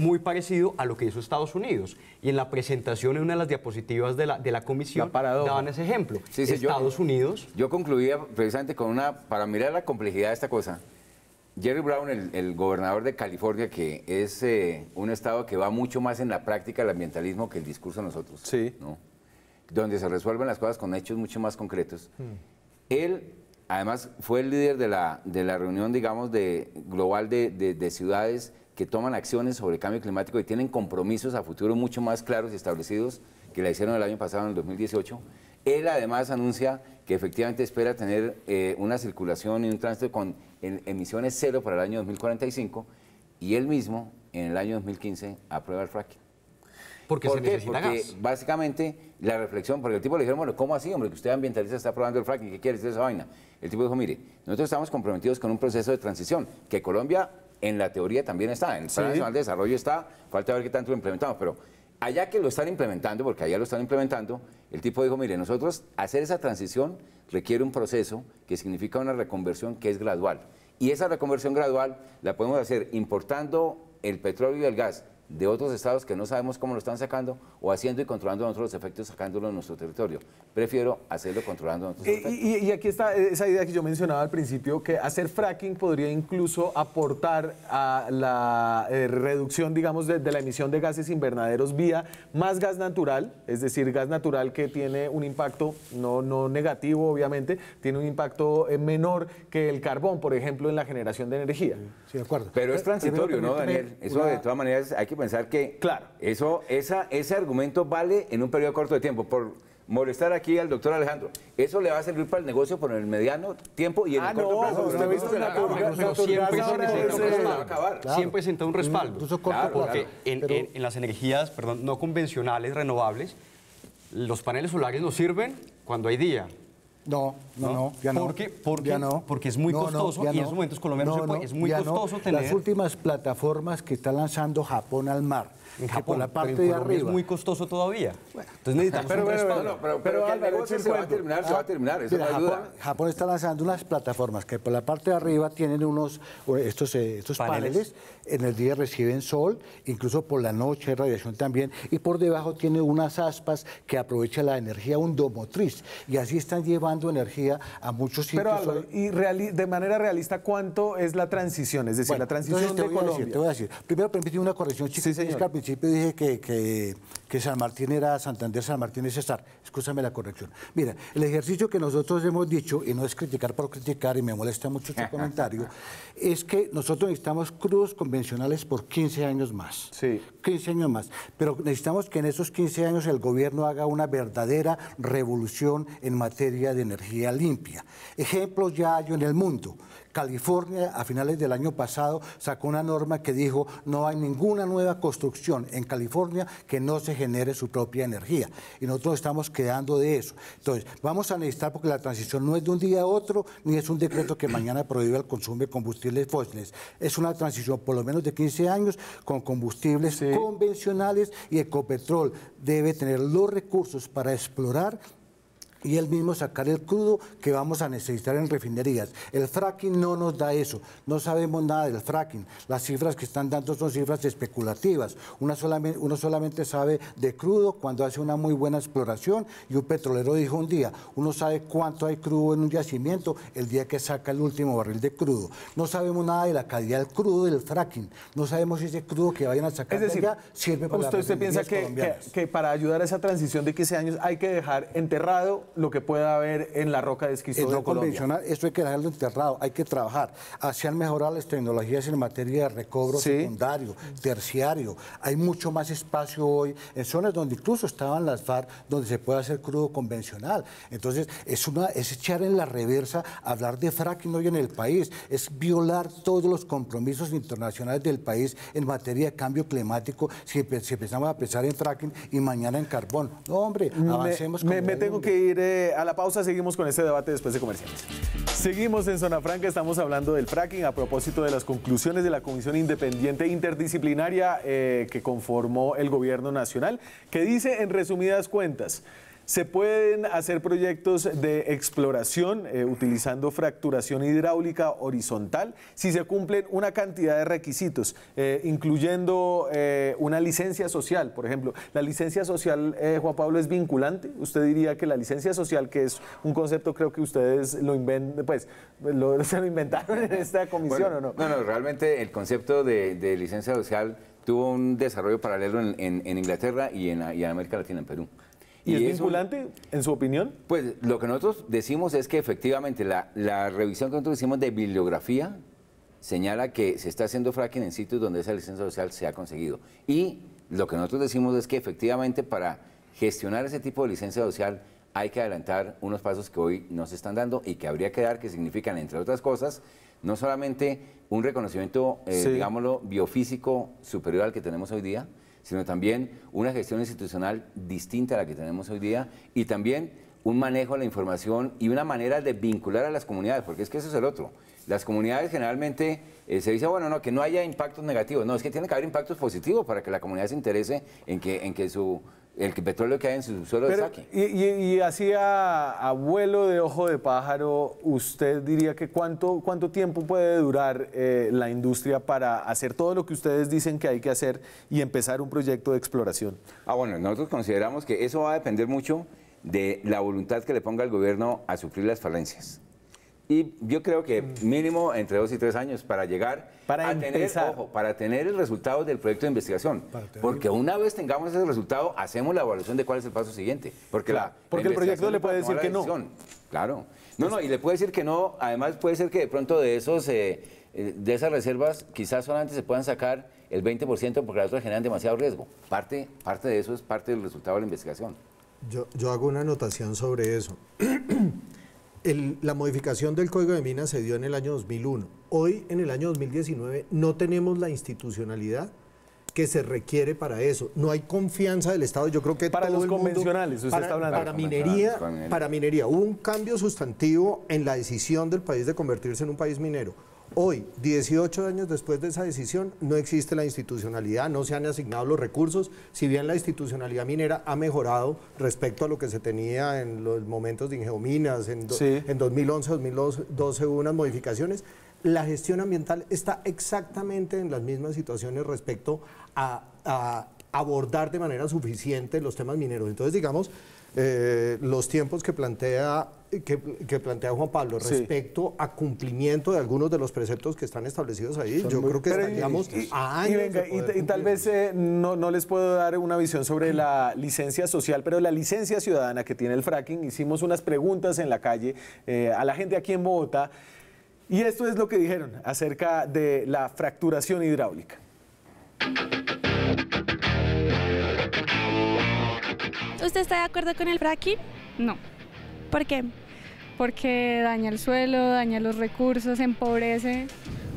muy parecido a lo que hizo Estados Unidos. Y en la presentación, en una de las diapositivas de la, comisión, daban ese ejemplo. Estados Unidos... Yo concluía precisamente con una... Para mirar la complejidad de esta cosa, Jerry Brown, el, el gobernador de California, que es eh, un estado que va mucho más en la práctica del ambientalismo que el discurso de nosotros. Sí. ¿no? Donde se resuelven las cosas con hechos mucho más concretos. Mm. Él Además, fue el líder de la, de la reunión, digamos, de, global de, de ciudades que toman acciones sobre el cambio climático y tienen compromisos a futuro mucho más claros y establecidos que la hicieron el año pasado, en el 2018. Él además anuncia que efectivamente espera tener eh, una circulación y un tránsito con emisiones cero para el año 2045 y él mismo en el año 2015 aprueba el fracking. Porque ¿Por qué? Porque básicamente la reflexión, porque el tipo le dijeron, bueno, ¿cómo así, hombre? Que usted ambientalista está aprobando el fracking, ¿qué quiere decir esa vaina? El tipo dijo, mire, nosotros estamos comprometidos con un proceso de transición, que Colombia en la teoría también está, en el Plan Nacional de Desarrollo está, falta ver qué tanto lo implementamos, pero allá que lo están implementando, porque allá lo están implementando, el tipo dijo, mire, nosotros hacer esa transición requiere un proceso que significa una reconversión que es gradual. Y esa reconversión gradual la podemos hacer importando el petróleo y el gas de otros estados que no sabemos cómo lo están sacando o haciendo y controlando nosotros los efectos sacándolo en nuestro territorio. Prefiero hacerlo controlando nosotros. Eh, y, aquí está eh, esa idea que yo mencionaba al principio, que hacer fracking podría incluso aportar a la eh, reducción, digamos, de, la emisión de gases invernaderos vía más gas natural, es decir, gas natural que tiene un impacto no, no negativo, obviamente, tiene un impacto menor que el carbón, por ejemplo, en la generación de energía. Sí, de acuerdo. Pero es transitorio, ¿no, Daniel? Eso de todas maneras hay que pensar que claro. eso, esa, ese argumento vale en un periodo corto de tiempo. Por, molestar aquí al doctor Alejandro. Eso le va a servir para el negocio por el mediano tiempo y en el ah, corto plazo. siempre se un respaldo. porque En, las energías perdón, no convencionales, renovables, los paneles solares nos sirven cuando hay día. No, no, no, ya no. ¿Por qué? Porque, porque es muy costoso y en esos momentos Colombia no, se puede. es muy costoso tener. Las últimas plataformas que está lanzando Japón al mar en por la parte de arriba. Es muy costoso todavía. Entonces necesitamos pero, pero, se va a terminar, Japón, está lanzando unas plataformas que por la parte de arriba tienen unos estos, eh, estos paneles. En el día reciben sol, incluso por la noche radiación también. Y por debajo tiene unas aspas que aprovecha la energía Un domotriz. Y así están llevando energía a muchos sitios. Pero y de manera realista, ¿cuánto es la transición? Es decir, la transición de Colombia. Primero, permíteme una corrección, chicos principio dije que, que, San Martín era Santander, San Martín es césar Escúchame la corrección. Mira, el ejercicio que nosotros hemos dicho, y no es criticar por criticar, y me molesta mucho este comentario, es que nosotros necesitamos crudos convencionales por 15 años más. Sí. 15 años más. Pero necesitamos que en esos 15 años el gobierno haga una verdadera revolución en materia de energía limpia. Ejemplos ya hay en el mundo. California a finales del año pasado sacó una norma que dijo no hay ninguna nueva construcción en California que no se genere su propia energía. Y nosotros estamos quedando de eso. Entonces, vamos a necesitar, porque la transición no es de un día a otro, ni es un decreto que mañana prohíbe el consumo de combustibles fósiles. Es una transición por lo menos de 15 años con combustibles convencionales y Ecopetrol debe tener los recursos para explorar y él mismo sacar el crudo que vamos a necesitar en refinerías. El fracking no nos da eso, no sabemos nada del fracking. Las cifras que están dando son cifras especulativas. uno solamente sabe de crudo cuando hace una muy buena exploración y un petrolero dijo un día, uno sabe cuánto hay crudo en un yacimiento el día que saca el último barril de crudo. No sabemos nada de la calidad del crudo del fracking, no sabemos si ese crudo que vayan a sacar sirve para... Usted, piensa que para ayudar a esa transición de 15 años hay que dejar enterrado lo que pueda haber en la roca de esquisto convencional, esto hay que dejarlo enterrado, hay que trabajar. hacia mejorar las tecnologías en materia de recobro secundario, terciario. Hay mucho más espacio hoy en zonas donde incluso estaban las FARC, donde se puede hacer crudo convencional. Entonces, es, una, es echar en la reversa hablar de fracking hoy en el país, es violar todos los compromisos internacionales del país en materia de cambio climático si, empezamos a pensar en fracking y mañana en carbón. No, hombre, avancemos. me tengo que ir a la pausa seguimos con este debate después de comerciales. Seguimos en Zona Franca, estamos hablando del fracking a propósito de las conclusiones de la Comisión Independiente Interdisciplinaria eh, que conformó el Gobierno Nacional, que dice en resumidas cuentas se pueden hacer proyectos de exploración eh, utilizando fracturación hidráulica horizontal si se cumplen una cantidad de requisitos, eh, incluyendo eh, una licencia social, por ejemplo. La licencia social, Juan Pablo, es vinculante. Usted diría que la licencia social, que es un concepto creo que ustedes lo pues lo, inventaron en esta comisión, ¿o no? No, no, realmente el concepto de, licencia social tuvo un desarrollo paralelo en, Inglaterra y en América Latina, en Perú. ¿Y, es vinculante, en su opinión? Pues lo que nosotros decimos es que efectivamente la, revisión que nosotros hicimos de bibliografía señala que se está haciendo fracking en sitios donde esa licencia social se ha conseguido. Y lo que nosotros decimos es que efectivamente para gestionar ese tipo de licencia social hay que adelantar unos pasos que hoy no se están dando y que habría que dar, que significan, entre otras cosas, no solamente un reconocimiento, eh, digámoslo, biofísico superior al que tenemos hoy día, sino también una gestión institucional distinta a la que tenemos hoy día y también un manejo de la información y una manera de vincular a las comunidades, porque es que eso es el otro. Las comunidades generalmente eh, se dice, bueno, no, que no haya impactos negativos. No, es que tiene que haber impactos positivos para que la comunidad se interese en que, en que su, el petróleo que hay en su suelo Pero, saque. Y, y, así a, abuelo de ojo de pájaro, ¿usted diría que cuánto, cuánto tiempo puede durar eh, la industria para hacer todo lo que ustedes dicen que hay que hacer y empezar un proyecto de exploración? Ah, bueno, nosotros consideramos que eso va a depender mucho de la voluntad que le ponga el gobierno a sufrir las falencias. Y yo creo que mm. mínimo entre dos y tres años para llegar para a tener, para tener el resultado del proyecto de investigación. Porque una vez tengamos ese resultado, hacemos la evaluación de cuál es el paso siguiente. Porque, la, porque el proyecto le puede decir que no. Claro. No, no, y le puede decir que no. Además, puede ser que de pronto de esos eh, eh, de esas reservas quizás solamente se puedan sacar el 20% porque las otras generan demasiado riesgo. Parte, parte de eso es parte del resultado de la investigación. Yo, hago una anotación sobre eso. la modificación del Código de Minas se dio en el año 2001. Hoy, en el año 2019, no tenemos la institucionalidad que se requiere para eso. No hay confianza del Estado. Yo creo que para los convencionales, usted está hablando. Para minería, para minería, para minería. Hubo un cambio sustantivo en la decisión del país de convertirse en un país minero Hoy, 18 años después de esa decisión, no existe la institucionalidad, no se han asignado los recursos, si bien la institucionalidad minera ha mejorado respecto a lo que se tenía en los momentos de Ingeominas, en, 2011, 2012 hubo unas modificaciones, la gestión ambiental está exactamente en las mismas situaciones respecto a, abordar de manera suficiente los temas mineros. Entonces, digamos, eh, los tiempos que plantea que, plantea Juan Pablo respecto a cumplimiento de algunos de los preceptos que están establecidos ahí. yo creo que estaríamos a años. Y, tal vez eh, no, les puedo dar una visión sobre la licencia social, pero la licencia ciudadana que tiene el fracking, hicimos unas preguntas en la calle eh, a la gente aquí en Bogotá. Y esto es lo que dijeron acerca de la fracturación hidráulica. ¿Usted está de acuerdo con el fracking? No. ¿Por qué? porque daña el suelo, daña los recursos, empobrece.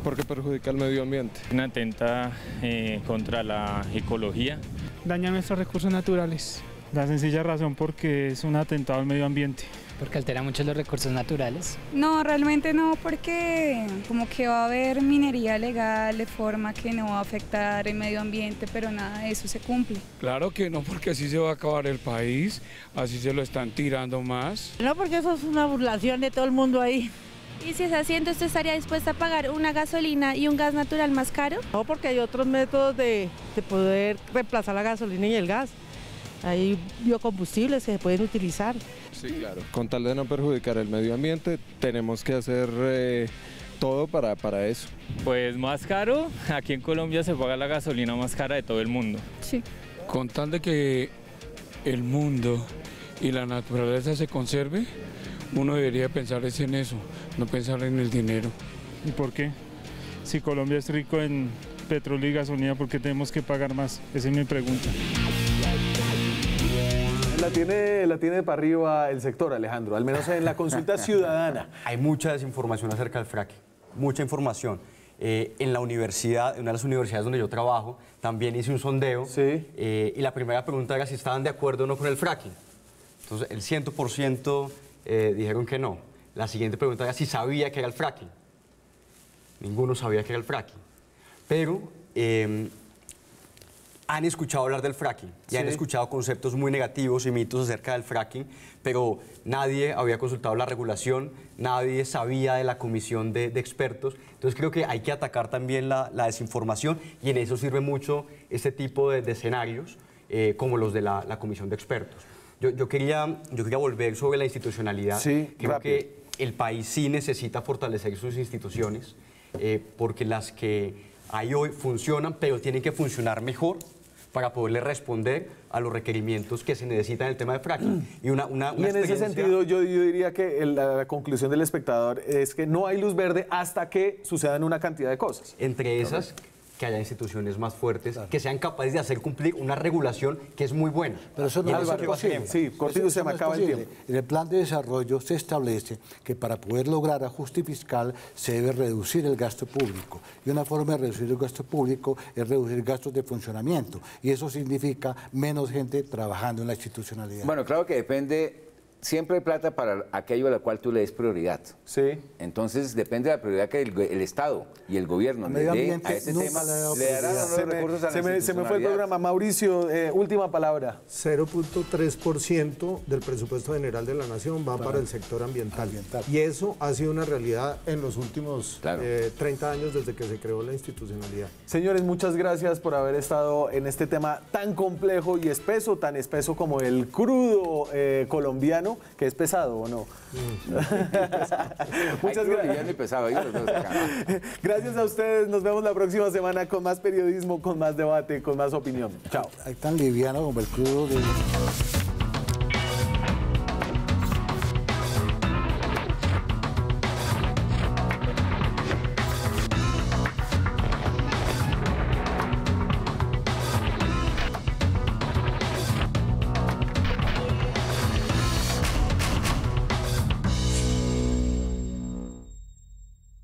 Porque perjudica el medio ambiente. Una atenta eh, contra la ecología. Daña nuestros recursos naturales. La sencilla razón porque es un atentado al medio ambiente. Porque altera mucho los recursos naturales. No, realmente no, porque como que va a haber minería legal de forma que no va a afectar el medio ambiente, pero nada de eso se cumple. Claro que no, porque así se va a acabar el país, así se lo están tirando más. No, porque eso es una burlación de todo el mundo ahí. Y si es así, entonces estaría dispuesta a pagar una gasolina y un gas natural más caro? No, porque hay otros métodos de, de poder reemplazar la gasolina y el gas. Hay biocombustibles que se pueden utilizar. Sí, claro. Con tal de no perjudicar el medio ambiente, tenemos que hacer eh, todo para, eso. Pues más caro, aquí en Colombia se paga la gasolina más cara de todo el mundo. Sí. Con tal de que el mundo y la naturaleza se conserve, uno debería pensar en eso, no pensar en el dinero. ¿Y por qué? Si Colombia es rico en petróleo y gasolina, ¿por qué tenemos que pagar más? Esa es mi pregunta la tiene, la tiene para arriba el sector, Alejandro, al menos en la consulta ciudadana. Hay mucha desinformación acerca del fracking, mucha información. Eh, en la universidad, en una de las universidades donde yo trabajo, también hice un sondeo eh, y la primera pregunta era si estaban de acuerdo o no con el fracking. Entonces, el 100% eh, dijeron que no. La siguiente pregunta era si sabía que era el fracking. Ninguno sabía que era el fracking. Pero em, han escuchado hablar del fracking y han escuchado conceptos muy negativos y mitos acerca del fracking, pero nadie había consultado la regulación, nadie sabía de la comisión de, expertos. Entonces creo que hay que atacar también la, desinformación y en eso sirve mucho este tipo de, escenarios eh, como los de la, comisión de expertos. Yo, quería, yo quería volver sobre la institucionalidad. creo que el país sí necesita fortalecer sus instituciones eh, porque las que hay hoy funcionan, pero tienen que funcionar mejor para poderle responder a los requerimientos que se necesitan en el tema de fracking. Y, una, en ese sentido yo, diría que la conclusión del espectador es que no hay luz verde hasta que sucedan una cantidad de cosas. Entre esas, que haya instituciones más fuertes que sean capaces de hacer cumplir una regulación que es muy buena. Pero eso no, es, acaba tiempo. En el plan de desarrollo se establece que para poder lograr ajuste fiscal se debe reducir el gasto público. Y una forma de reducir el gasto público es reducir gastos de funcionamiento. Y eso significa menos gente trabajando en la institucionalidad. Bueno, claro que depende siempre hay plata para aquello a la cual tú le des prioridad. Sí. Entonces depende de la prioridad que el, Estado y el gobierno le dé a este tema. se me, fue el programa. Mauricio, eh, última palabra. 0.3% del presupuesto general de la nación va para, el sector ambiental. Y eso ha sido una realidad en los últimos 30 eh, años desde que se creó la institucionalidad. Señores, muchas gracias por haber estado en este tema tan complejo y espeso, tan espeso como el crudo eh, colombiano que es pesado o no. Muchas gracias. gracias a ustedes. Nos vemos la próxima semana con más periodismo, con más debate, con más opinión. Chao. tan liviano como el crudo de...